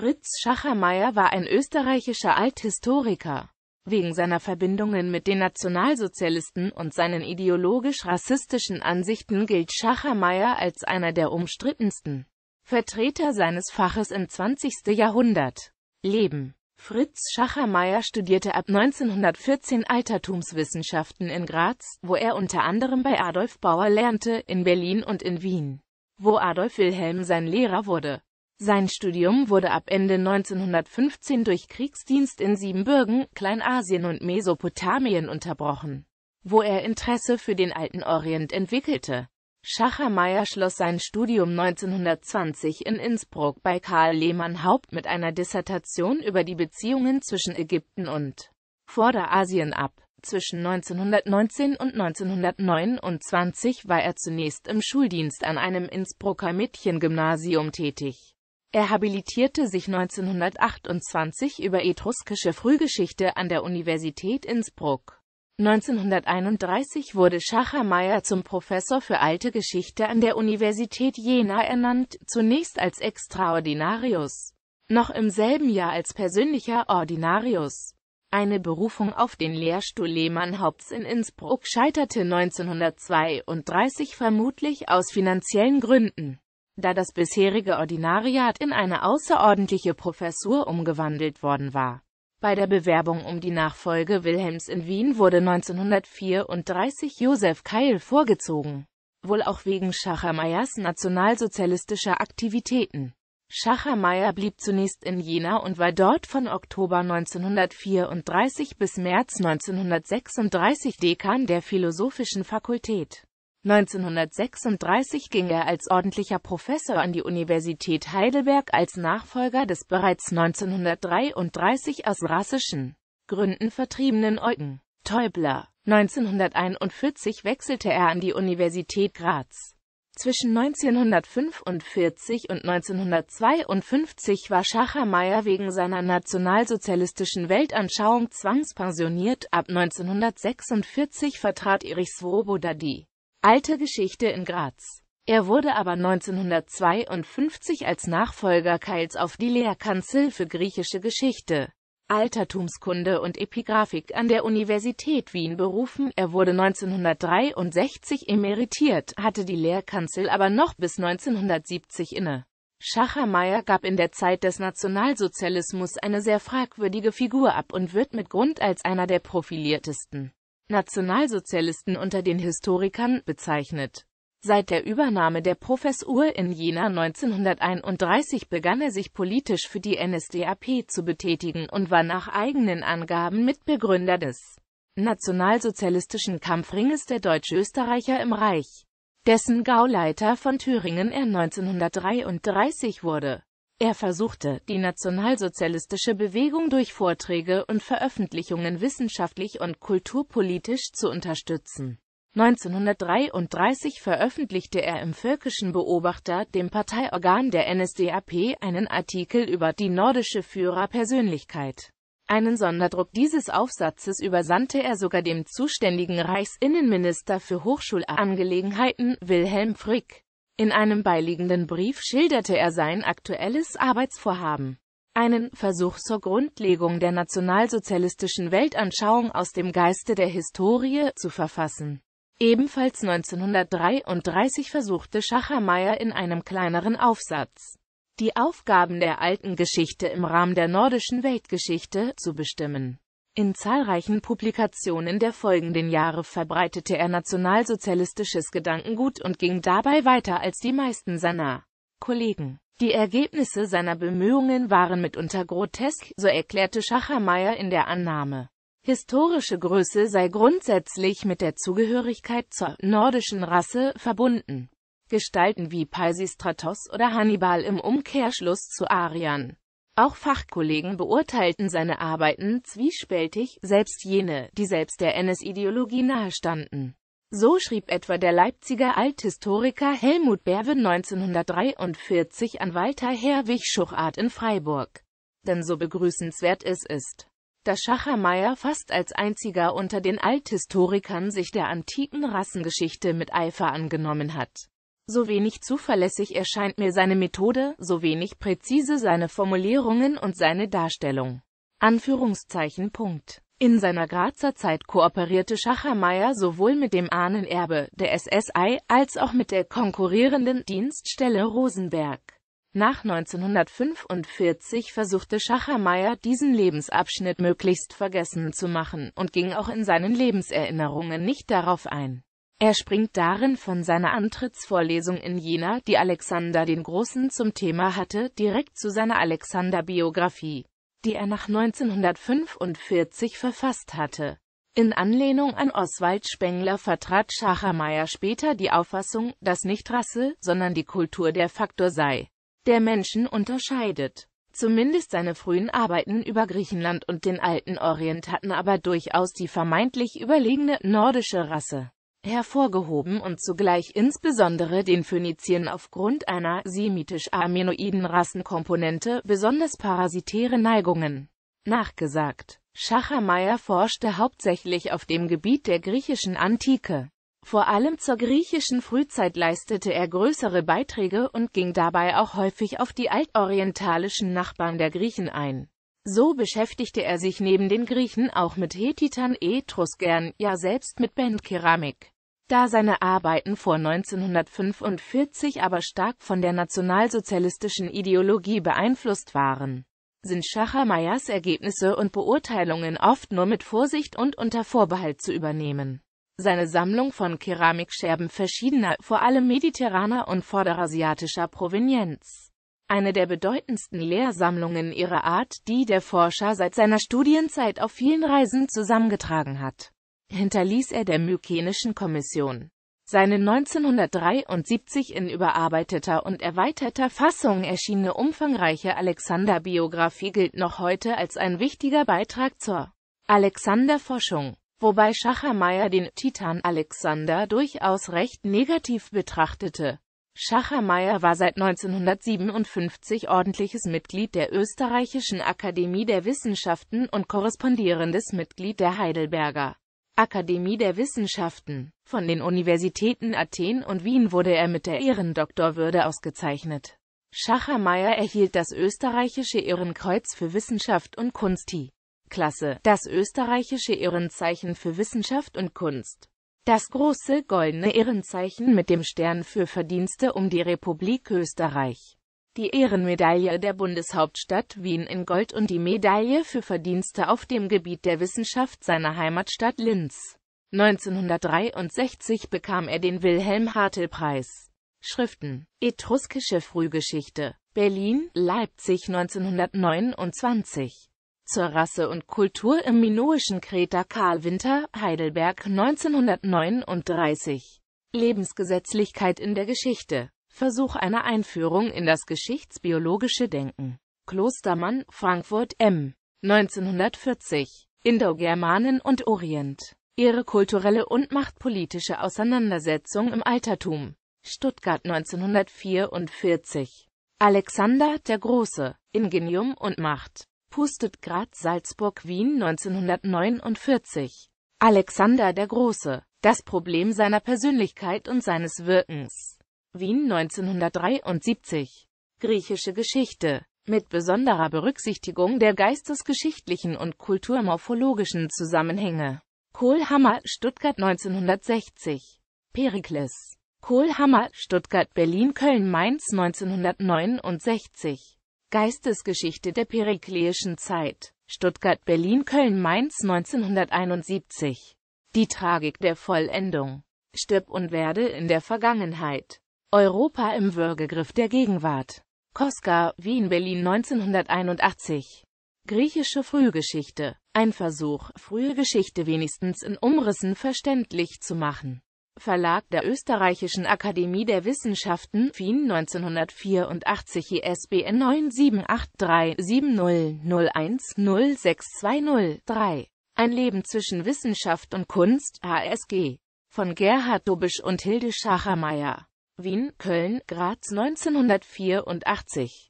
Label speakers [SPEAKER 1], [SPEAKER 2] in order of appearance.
[SPEAKER 1] Fritz Schachermeier war ein österreichischer Althistoriker. Wegen seiner Verbindungen mit den Nationalsozialisten und seinen ideologisch-rassistischen Ansichten gilt Schachermeier als einer der umstrittensten Vertreter seines Faches im 20. Jahrhundert. Leben Fritz Schachermeier studierte ab 1914 Altertumswissenschaften in Graz, wo er unter anderem bei Adolf Bauer lernte, in Berlin und in Wien, wo Adolf Wilhelm sein Lehrer wurde. Sein Studium wurde ab Ende 1915 durch Kriegsdienst in Siebenbürgen, Kleinasien und Mesopotamien unterbrochen, wo er Interesse für den Alten Orient entwickelte. Schachermeier schloss sein Studium 1920 in Innsbruck bei Karl Lehmann Haupt mit einer Dissertation über die Beziehungen zwischen Ägypten und Vorderasien ab. Zwischen 1919 und 1929 war er zunächst im Schuldienst an einem Innsbrucker Mädchengymnasium tätig. Er habilitierte sich 1928 über etruskische Frühgeschichte an der Universität Innsbruck. 1931 wurde Schachermeier zum Professor für Alte Geschichte an der Universität Jena ernannt, zunächst als Extraordinarius, noch im selben Jahr als persönlicher Ordinarius. Eine Berufung auf den Lehrstuhl Lehmann-Haupts in Innsbruck scheiterte 1932 vermutlich aus finanziellen Gründen da das bisherige Ordinariat in eine außerordentliche Professur umgewandelt worden war. Bei der Bewerbung um die Nachfolge Wilhelms in Wien wurde 1934 Josef Keil vorgezogen, wohl auch wegen Schachermeyers nationalsozialistischer Aktivitäten. Schachermeier blieb zunächst in Jena und war dort von Oktober 1934 bis März 1936 Dekan der Philosophischen Fakultät. 1936 ging er als ordentlicher Professor an die Universität Heidelberg als Nachfolger des bereits 1933 aus rassischen Gründen vertriebenen Eugen Teubler. 1941 wechselte er an die Universität Graz. Zwischen 1945 und 1952 war Schachermeier wegen seiner nationalsozialistischen Weltanschauung zwangspensioniert, ab 1946 vertrat Erich Swoboda die Alte Geschichte in Graz. Er wurde aber 1952 als Nachfolger Keils auf die Lehrkanzel für griechische Geschichte, Altertumskunde und Epigraphik an der Universität Wien berufen. Er wurde 1963 emeritiert, hatte die Lehrkanzel aber noch bis 1970 inne. Schachermeier gab in der Zeit des Nationalsozialismus eine sehr fragwürdige Figur ab und wird mit Grund als einer der profiliertesten Nationalsozialisten unter den Historikern, bezeichnet. Seit der Übernahme der Professur in Jena 1931 begann er sich politisch für die NSDAP zu betätigen und war nach eigenen Angaben Mitbegründer des nationalsozialistischen Kampfringes der Deutsch-Österreicher im Reich, dessen Gauleiter von Thüringen er 1933 wurde er versuchte, die nationalsozialistische Bewegung durch Vorträge und Veröffentlichungen wissenschaftlich und kulturpolitisch zu unterstützen. 1933 veröffentlichte er im Völkischen Beobachter, dem Parteiorgan der NSDAP, einen Artikel über die nordische Führerpersönlichkeit. Einen Sonderdruck dieses Aufsatzes übersandte er sogar dem zuständigen Reichsinnenminister für Hochschulangelegenheiten, Wilhelm Frick. In einem beiliegenden Brief schilderte er sein aktuelles Arbeitsvorhaben. Einen Versuch zur Grundlegung der nationalsozialistischen Weltanschauung aus dem Geiste der Historie zu verfassen. Ebenfalls 1933 versuchte Schachermeier in einem kleineren Aufsatz, die Aufgaben der alten Geschichte im Rahmen der nordischen Weltgeschichte zu bestimmen. In zahlreichen Publikationen der folgenden Jahre verbreitete er nationalsozialistisches Gedankengut und ging dabei weiter als die meisten seiner Kollegen. Die Ergebnisse seiner Bemühungen waren mitunter grotesk, so erklärte Schachermeier in der Annahme. Historische Größe sei grundsätzlich mit der Zugehörigkeit zur nordischen Rasse verbunden. Gestalten wie Peisistratos oder Hannibal im Umkehrschluss zu Arian. Auch Fachkollegen beurteilten seine Arbeiten zwiespältig, selbst jene, die selbst der NS-Ideologie nahestanden. So schrieb etwa der Leipziger Althistoriker Helmut Berwe 1943 an Walter Herwig Schuchart in Freiburg. Denn so begrüßenswert es ist, dass Schachermeier fast als einziger unter den Althistorikern sich der antiken Rassengeschichte mit Eifer angenommen hat. So wenig zuverlässig erscheint mir seine Methode, so wenig präzise seine Formulierungen und seine Darstellung. Anführungszeichen Punkt. In seiner Grazer Zeit kooperierte Schachermeier sowohl mit dem Ahnenerbe, der SSI, als auch mit der konkurrierenden Dienststelle Rosenberg. Nach 1945 versuchte Schachermeier, diesen Lebensabschnitt möglichst vergessen zu machen, und ging auch in seinen Lebenserinnerungen nicht darauf ein. Er springt darin von seiner Antrittsvorlesung in Jena, die Alexander den Großen zum Thema hatte, direkt zu seiner Alexander-Biografie, die er nach 1945 verfasst hatte. In Anlehnung an Oswald Spengler vertrat Schachermeier später die Auffassung, dass nicht Rasse, sondern die Kultur der Faktor sei, der Menschen unterscheidet. Zumindest seine frühen Arbeiten über Griechenland und den alten Orient hatten aber durchaus die vermeintlich überlegene nordische Rasse hervorgehoben und zugleich insbesondere den Phöniziern aufgrund einer semitisch-aminoiden Rassenkomponente besonders parasitäre Neigungen nachgesagt. Schachermeier forschte hauptsächlich auf dem Gebiet der griechischen Antike. Vor allem zur griechischen Frühzeit leistete er größere Beiträge und ging dabei auch häufig auf die altorientalischen Nachbarn der Griechen ein. So beschäftigte er sich neben den Griechen auch mit Hethitern, Etruskern, ja selbst mit Bandkeramik. Da seine Arbeiten vor 1945 aber stark von der nationalsozialistischen Ideologie beeinflusst waren, sind Schachermeyers Ergebnisse und Beurteilungen oft nur mit Vorsicht und unter Vorbehalt zu übernehmen. Seine Sammlung von Keramikscherben verschiedener, vor allem mediterraner und vorderasiatischer Provenienz, eine der bedeutendsten Lehrsammlungen ihrer Art, die der Forscher seit seiner Studienzeit auf vielen Reisen zusammengetragen hat, hinterließ er der Mykenischen Kommission. Seine 1973 in überarbeiteter und erweiterter Fassung erschienene umfangreiche Alexander-Biografie gilt noch heute als ein wichtiger Beitrag zur Alexander-Forschung, wobei Schachermeier den Titan Alexander durchaus recht negativ betrachtete. Schachermeier war seit 1957 ordentliches Mitglied der Österreichischen Akademie der Wissenschaften und korrespondierendes Mitglied der Heidelberger Akademie der Wissenschaften. Von den Universitäten Athen und Wien wurde er mit der Ehrendoktorwürde ausgezeichnet. Schachermeier erhielt das österreichische Ehrenkreuz für Wissenschaft und Kunst Klasse, das österreichische Ehrenzeichen für Wissenschaft und Kunst das große goldene Ehrenzeichen mit dem Stern für Verdienste um die Republik Österreich. Die Ehrenmedaille der Bundeshauptstadt Wien in Gold und die Medaille für Verdienste auf dem Gebiet der Wissenschaft seiner Heimatstadt Linz. 1963 bekam er den wilhelm hartel preis Schriften Etruskische Frühgeschichte Berlin, Leipzig 1929 zur Rasse und Kultur im minoischen Kreta Karl Winter, Heidelberg 1939. Lebensgesetzlichkeit in der Geschichte. Versuch einer Einführung in das geschichtsbiologische Denken. Klostermann, Frankfurt M. 1940. Indogermanen und Orient. Ihre kulturelle und machtpolitische Auseinandersetzung im Altertum. Stuttgart 1944. Alexander der Große. Ingenium und Macht pustet Grad Salzburg-Wien 1949. Alexander der Große. Das Problem seiner Persönlichkeit und seines Wirkens. Wien 1973. Griechische Geschichte. Mit besonderer Berücksichtigung der geistesgeschichtlichen und kulturmorphologischen Zusammenhänge. Kohlhammer, Stuttgart 1960. Perikles. Kohlhammer, Stuttgart, Berlin, Köln, Mainz 1969. Geistesgeschichte der perikleischen Zeit. Stuttgart, Berlin, Köln, Mainz 1971. Die Tragik der Vollendung. Stirb und werde in der Vergangenheit. Europa im Würgegriff der Gegenwart. Koska, Wien, Berlin 1981. Griechische Frühgeschichte. Ein Versuch, frühe Geschichte wenigstens in Umrissen verständlich zu machen. Verlag der Österreichischen Akademie der Wissenschaften, Wien 1984 ISBN 9783700106203. Ein Leben zwischen Wissenschaft und Kunst, HSG. Von Gerhard Dobisch und Hilde Schachermeier. Wien, Köln, Graz 1984